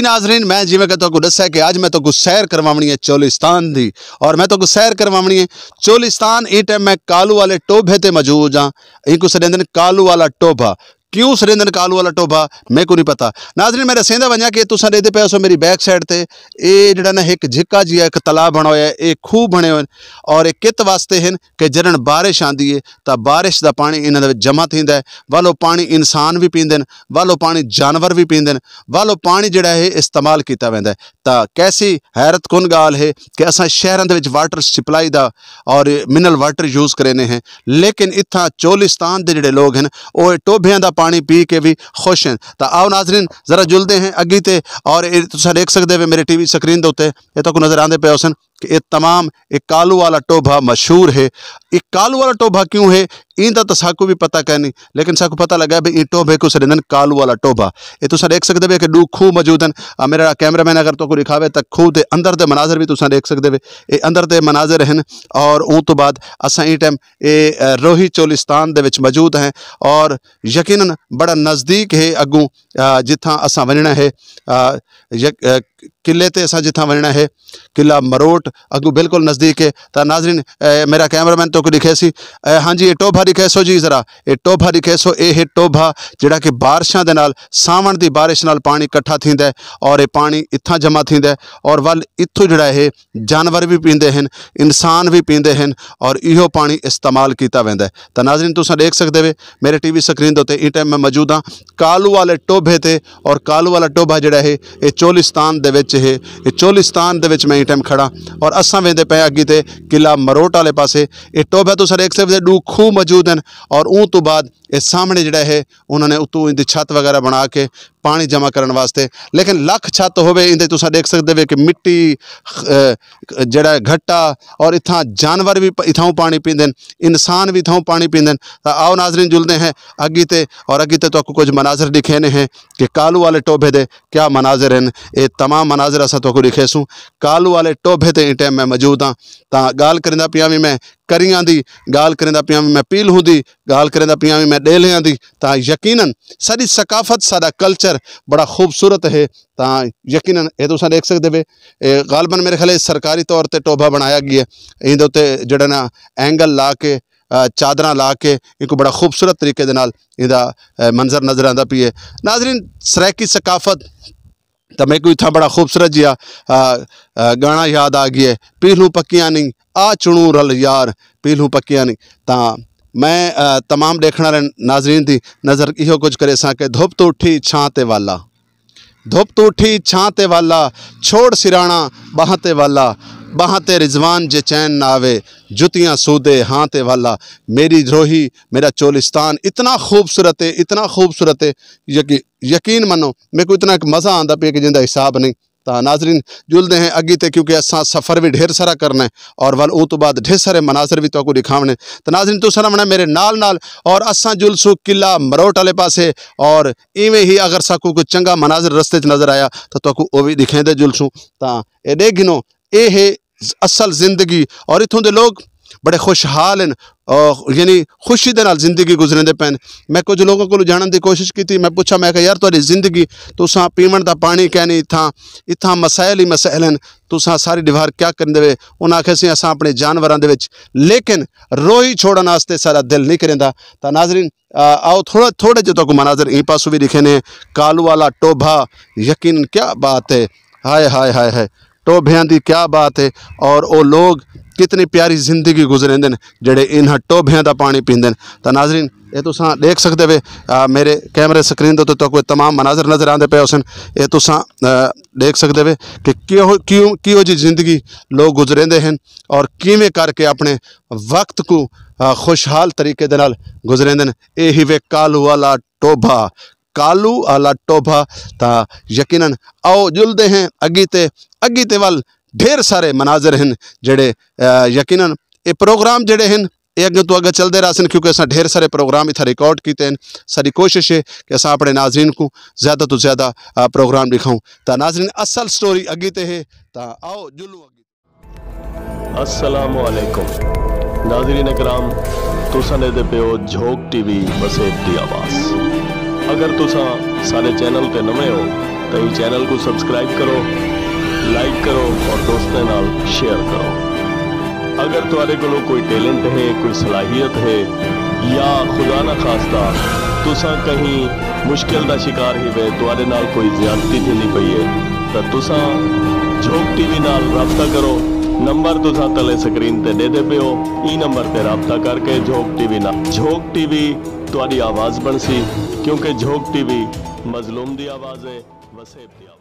जी नाजरीन मैं जिमें कि दस है कि अज मैं तो सैर करवानी है चोलिस्तान की और मैं तो सैर करवानी है चोलिस्तान ये टाइम मैं कालू वाले टोभे से मौजूद हाँ कुछ सद कालू वाला टोभा ਕਿਉਂ ਸਰੇਂਦਰ ਕਾਲੂ ਵਾਲਾ ਟੋਬਾ ਮੈਨੂੰ ਨਹੀਂ ਪਤਾ ਨਾਜ਼ਰੀਨ ਮੇਰੇ ਸੇਂਦਾ ਬਣਿਆ ਕਿ ਤੁਸੀਂ ਦੇਦੇ ਪੈਸੋ ਮੇਰੀ ਬੈਕ ਸਾਈਡ ਤੇ ਇਹ ਜਿਹੜਾ ਨਾ ਇੱਕ ਝਿੱਕਾ ਜੀ ਇੱਕ ਤਲਾਬ ਬਣਾ ਹੋਇਆ ਇਹ ਖੂਬ ਬਣੇ ਹੋਏ ਔਰ ਇਹ ਕਿਤ ਵਾਸਤੇ ਹਨ ਕਿ ਜਦੋਂ ਬਾਰਿਸ਼ ਆਂਦੀ ਏ ਤਾਂ ਬਾਰਿਸ਼ ਦਾ ਪਾਣੀ ਇਹਨਾਂ ਦੇ ਵਿੱਚ ਜਮਾ ਥਿੰਦਾ ਹੈ ਵਾਲੋ ਪਾਣੀ ਇਨਸਾਨ ਵੀ ਪੀਂਦੇ ਨੇ ਵਾਲੋ ਪਾਣੀ ਜਾਨਵਰ ਵੀ ਪੀਂਦੇ ਨੇ ਵਾਲੋ ਪਾਣੀ ਜਿਹੜਾ ਇਹ ਇਸਤੇਮਾਲ ਕੀਤਾ ਜਾਂਦਾ ਤਾਂ ਕੈਸੀ ਹੈਰਤਕੁਨ ਗਾਲ ਹੈ ਕਿ ਅਸਾਂ ਸ਼ਹਿਰਾਂ ਦੇ ਵਿੱਚ ਵਾਟਰ ਸਪਲਾਈ ਦਾ ਔਰ ਮਿਨਰਲ ਵਾਟਰ ਯੂਜ਼ ਕਰੇ ਨੇ ਹੈ ਲੇਕਿਨ ਇੱਥਾ ਚੋਲਿਸਤਾਨ ਦੇ ਜਿਹੜੇ ਲੋਕ ਹਨ ਉਹ ਟੋਭਿਆਂ ਦਾ पानी पी के भी खुश हैं ਤਾਂ ਆਓ ਨਾਜ਼ਰੀਨ ਜ਼ਰਾ ਜੁਲਦੇ ਹਾਂ ਅੱਗੇ ਤੇ ਔਰ ਤੁਸੀਂ ਦੇਖ ਸਕਦੇ ਹੋ ਮੇਰੇ ਟੀਵੀ ਸਕਰੀਨ ਦੇ ਉੱਤੇ ਇਹ ਤਾਂ ਕੋ ਨਜ਼ਰ ਆਉਂਦੇ ਪਏ ਹੋਸਨ कि ये तमाम एक कालू वाला टोभा मशहूर है एक कालू वाला टोभा क्यों है इंदा तो साकू भी पता कह नहीं लेकिन साकू पता लगा भाई टोभे को सड़न कालू वाला टोभा ये तुम तो देख सकते हो कि डू खूह मौजूद हैं मेरा कैमरा मैन अगर तो को दिखावे तो खूह के अंदर के मनाजर भी तुम तो देख सकते हो ये अंदर के मनाजर हैं और उस तो बाद असा ई टाइम ये रोही चोलिस्तान मौजूद हैं और यकीन बड़ा नज़दीक है अगू जिथा असा वजना है किले ते असा जिथा वजना है किला मरोट अगू बिल्कुल नज़दीक है तो नाजरीन मेरा कैमरामैन तो दिखेसी हाँ जी ये टोभा दिखेसो जी ज़रा ये टोभा दिखेसो ये है टोभा जोड़ा कि बारिशों के नाल सावण की बारिश नाल पानी कट्ठा थींद और ये पानी इतना जमा थींद और वल इतों जोड़ा है जानवर भी पीते हैं इंसान भी पीते हैं और इो पानी इस्तेमाल किया वेंद तो नाजरीन तुम देख सकते वे मेरे टी वी स्क्रीन उत्ते इस टाइम मैं मौजूद हाँ कालू वाले टोभे से और कालू वाला टोभा जोड़ा है ये चोलिस्तान ये चोलिस्तान मैं इस टाइम खड़ा ਔਰ ਅਸਾਂ ਵੇਂਦੇ ਪਏ ਅੱਗੇ ਤੇ ਕਿਲਾ ਮਰੋਟ ਵਾਲੇ ਪਾਸੇ ਇਹ ਟੋਬਾ ਤੋਂ ਸਰ ਇੱਕ ਸਿਰ ਦੇ ਡੂ ਖੂ ਮੌਜੂਦ ਹਨ ਔਰ ਉਹ ਤੋਂ ਬਾਅਦ ਇਹ ਸਾਹਮਣੇ ਜਿਹੜਾ ਹੈ ਉਹਨਾਂ ਨੇ ਉਤੋਂ ਇਹਦੀ ਛੱਤ ਵਗੈਰਾ ਬਣਾ ਕੇ पानी जमा करने वास्ते लेकिन लख छत तो हो देख सकते हो कि मिट्टी जड़ा घट्टा और इतना जानवर भी इतों पानी पीते इंसान भी इतों पानी पीते आओ नाजरीन जुलते हैं अग्नि और अग्नि तो कुछ मनाजर लिखे ने हैं कि कालू वाले टोभे दे क्या मनाजर हैं ये तमाम मनाजर असा तो लिखे सू कालू वाले टोभे से इन टाइम मैं मौजूद हाँ तो गाल करा पियाँ भी मैं करी आंदी ॻाल्हि करनि था पिया में पील हूंदी ॻाल्हि करनि था पिया में ॾेले आंदी तव्हां यकीनन सारी सकाफ़त सादा कल्चर बड़ा खूबसूरत है तो यकीन ये तो देख सकते वे गालबन मेरे ख्याल सरकारी तौर पर टोभा बनाया गया इन उत्ते जड़ा ना एंगल ला के चादर ला के एक बड़ा खूबसूरत तरीके मंजर नज़र आता पी है नाजरीन सराकी सकाफत तो मेरे को इतना बड़ा खूबसूरत जहा गाना याद आ गई है पीलू पक्या नहीं आ ਚਣੂ रल यार पीलू पक्या नहीं ता मैं तमाम ॾेखण नाज़रीन थी नज़र इो कुछ करे सके धुप तू उठी छां ते वाला धुप तू उठी छां ते वाला छोड़ सिराणा बाह ते वाला बाह ते रिजवान जे चैन ना आवे जुतियाँ सूदे हाँ ते वाला मेरी रोही मेरा चोलिस्तान इतना खूबसूरत है इतना खूबसूरत है यकी, यकीन मनो मेरे को इतना मज़ा आता पे कि जिंदा हिसाब नहीं तो नाजरीन जुलते हैं अगे तो क्योंकि असा सफ़र भी ढेर सारा करना है और वल उस तो बाद ढेर सारे मनाजर भी तो दिखावने तो नाजरीन तुम रमना मेरे नाल, नाल और असा जुलसू किला मरोट आए पास और इवें ही अगर सा कोई चंगा मनाजर रस्ते नज़र आया तो वो भी दिखेंदे जुलसू तो ये गिनो ये असल जिंदगी और इतों के लोग ਬੜੇ ਖੁਸ਼ਹਾਲ ਹਨ ਯਾਨੀ ਖੁਸ਼ੀ ਦੇ ਨਾਲ ਜ਼ਿੰਦਗੀ ਗੁਜ਼ਰਦੇ ਪੈਣ ਮੈਂ ਕੁਝ ਲੋਕਾਂ ਕੋਲ ਜਾਣਨ ਦੀ ਕੋਸ਼ਿਸ਼ ਕੀਤੀ ਮੈਂ ਪੁੱਛਿਆ ਮੈਂ ਕਿਹਾ ਯਾਰ ਤੁਹਾਡੀ ਜ਼ਿੰਦਗੀ ਤੁਸੀਂ ਪੀਵਣ ਦਾ ਪਾਣੀ ਕਹਿਣੀ ਇਥਾਂ ਇਥਾਂ ਮਸਾਇਲ ਹੀ ਮਸਾਇਲ ਹਨ ਤੁਸੀਂ ਸਾਰੀ ਦੀਵਾਰ ਕਿਆ ਕਰਨ ਦੇਵੇ ਉਹਨਾਂ ਆਖਿਆ ਸੀ ਅਸਾਂ ਆਪਣੇ ਜਾਨਵਰਾਂ ਦੇ ਵਿੱਚ ਲੇਕਿਨ ਰੋਈ ਛੋੜਨ ਵਾਸਤੇ ਸਾਡਾ ਦਿਲ ਨਹੀਂ ਕਰਦਾ ਤਾਂ ਨਾਜ਼ਰੀਨ आओ थोड़ा थोड़े जो तक मनाजर इन पासों भी दिखे ने कालू वाला टोभा यकीन क्या बात है हाय हाय हाय हाय टोभियाँ दी क्या बात है और वो लोग कितनी प्यारी जिंदगी गुजरेंदे ने जेड़े इन्हां टोभियां दा पानी पींदे न तां नाज़रीन ਇਹ ਤੁਸੀਂ ਦੇਖ ਸਕਦੇ ਵੇ ਮੇਰੇ ਕੈਮਰੇ ਸਕਰੀਨ ਦੇ ਉੱਤੇ ਤਾਂ ਕੋਈ तमाम ਮਨਾਜ਼ਰ ਨਜ਼ਰ ਆਉਂਦੇ ਪਏ ਹੋਸਨ ਇਹ ਤੁਸੀਂ ਦੇਖ ਸਕਦੇ ਵੇ ਕਿ ਕਿਉਂ ਕਿਉਂ ਕਿਉਂ ਜੀ ਜ਼ਿੰਦਗੀ ਲੋਕ ਗੁਜ਼ਰਦੇ ਹਨ ਔਰ ਕਿਵੇਂ ਕਰਕੇ ਆਪਣੇ ਵਕਤ ਨੂੰ ਖੁਸ਼ਹਾਲ ਤਰੀਕੇ ਦੇ ਨਾਲ ਗੁਜ਼ਰਦੇ ਨੇ ਇਹ ਹੀ ਵੇ ਕਾਲੂ ਵਾਲਾ ਟੋਭਾ ਕਾਲੂ ਵਾਲਾ ਟੋਭਾ ਤਾਂ ਯਕੀਨਨ ਆਓ ਜੁਲਦੇ ਹਨ ਅੱਗੇ ਤੇ ਅੱਗੇ ਤੇ ਵੱਲ ढेर सारे मनाजर हैं जोड़े यकीन ये प्रोग्राम जोड़े हैं ਇਹ ਅੱਗੇ ਤੋਂ ਅੱਗੇ ਚੱਲਦੇ ਰਹਿਣ ਕਿਉਂਕਿ ਅਸਾਂ ਢੇਰ ਸਾਰੇ ਪ੍ਰੋਗਰਾਮ ਇਥੇ ਰਿਕਾਰਡ ਕੀਤੇ ਹਨ ਸਾਡੀ ਕੋਸ਼ਿਸ਼ ਹੈ ਕਿ ਅਸਾਂ ਆਪਣੇ ਨਾਜ਼ਰੀਨ ਨੂੰ ਜ਼ਿਆਦਾ ਤੋਂ ਜ਼ਿਆਦਾ ਪ੍ਰੋਗਰਾਮ ਦਿਖਾਉਂ ਤਾਂ ਨਾਜ਼ਰੀਨ ਅਸਲ ਸਟੋਰੀ ਅੱਗੇ ਤੇ ਹੈ ਤਾਂ ਆਓ ਜੁਲੂ ਅੱਗੇ ਅਸਲਾਮ ਅਲੈਕੁਮ ਨਾਜ਼ਰੀਨ کرام ਤੁਸਾਂ ਦੇ ਪਿਓ ਝੋਕ ਟੀਵੀ ਵਸੇਬ ਦੀ ਆਵਾਜ਼ ਅਗਰ ਤੁਸਾਂ ਸਾਡੇ ਚੈਨਲ ਤੇ ਨਵੇਂ ਹੋ ਤਾਂ ਇਹ ਚੈਨਲ ਨੂੰ ਸਬਸਕ੍ਰਾਈਬ ਕਰੋ लाइक करो और दोस्तों नाल शेयर करो अगर तुम्हारे को कोई टैलेंट है कोई सलाहियत है या खुदा ना खास्ता तुसा कहीं मुश्किल का शिकार ही वे तुम्हारे नाल कोई ज्यादती थी नहीं पई है तो तुसा झोंक टीवी नाल रबता करो नंबर तुसा तले स्क्रीन पर दे दे पे हो ई नंबर पर रबता करके झोंक टीवी नाल झोंक टीवी तुम्हारी आवाज़ बन सी क्योंकि झोंक टीवी मजलूम की आवाज़ है वसेब की आवाज़